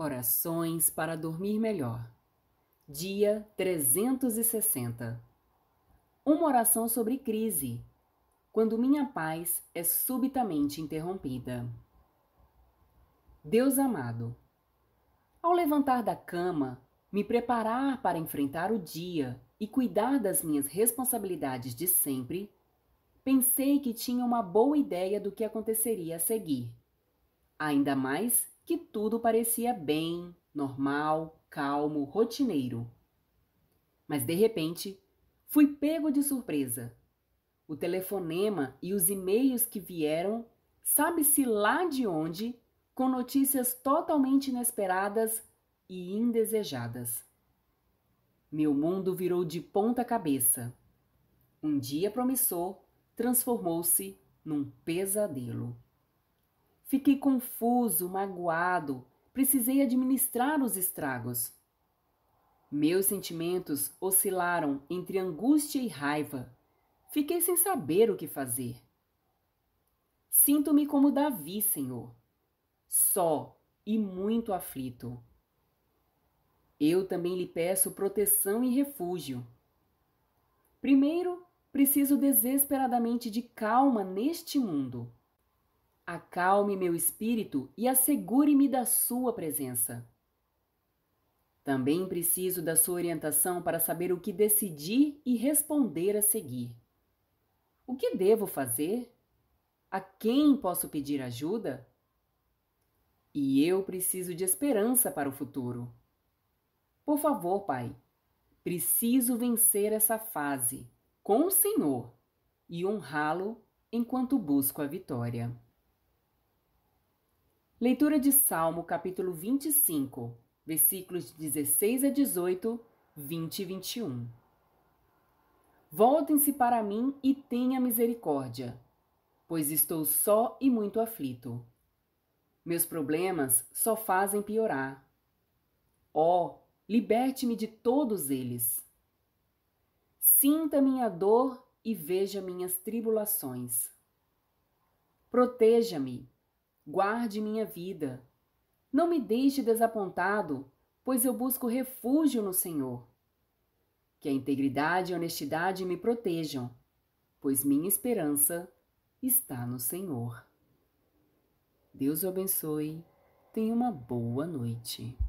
Orações para dormir melhor. Dia 360. Uma oração sobre crise. Quando minha paz é subitamente interrompida. Deus amado, ao levantar da cama, me preparar para enfrentar o dia e cuidar das minhas responsabilidades de sempre, pensei que tinha uma boa ideia do que aconteceria a seguir. Ainda mais que tudo parecia bem, normal, calmo, rotineiro. Mas de repente, fui pego de surpresa. O telefonema e os e-mails que vieram, sabe-se lá de onde, com notícias totalmente inesperadas e indesejadas. Meu mundo virou de ponta cabeça. Um dia promissor transformou-se num pesadelo. Fiquei confuso, magoado, precisei administrar os estragos. Meus sentimentos oscilaram entre angústia e raiva. Fiquei sem saber o que fazer. Sinto-me como Davi, Senhor, só e muito aflito. Eu também lhe peço proteção e refúgio. Primeiro, preciso desesperadamente de calma neste mundo acalme meu espírito e assegure-me da sua presença. Também preciso da sua orientação para saber o que decidir e responder a seguir. O que devo fazer? A quem posso pedir ajuda? E eu preciso de esperança para o futuro. Por favor, Pai, preciso vencer essa fase com o Senhor e honrá-lo enquanto busco a vitória. Leitura de Salmo, capítulo 25, versículos 16 a 18, 20 e 21. Voltem-se para mim e tenha misericórdia, pois estou só e muito aflito. Meus problemas só fazem piorar. Ó, oh, liberte-me de todos eles. Sinta minha dor e veja minhas tribulações. Proteja-me Guarde minha vida. Não me deixe desapontado, pois eu busco refúgio no Senhor. Que a integridade e a honestidade me protejam, pois minha esperança está no Senhor. Deus o abençoe. Tenha uma boa noite.